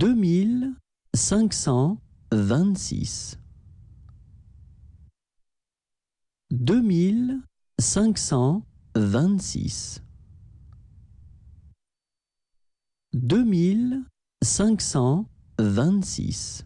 deux mille cinq cent vingt-six. Deux mille cinq cent vingt-six. Deux mille cinq cent vingt-six.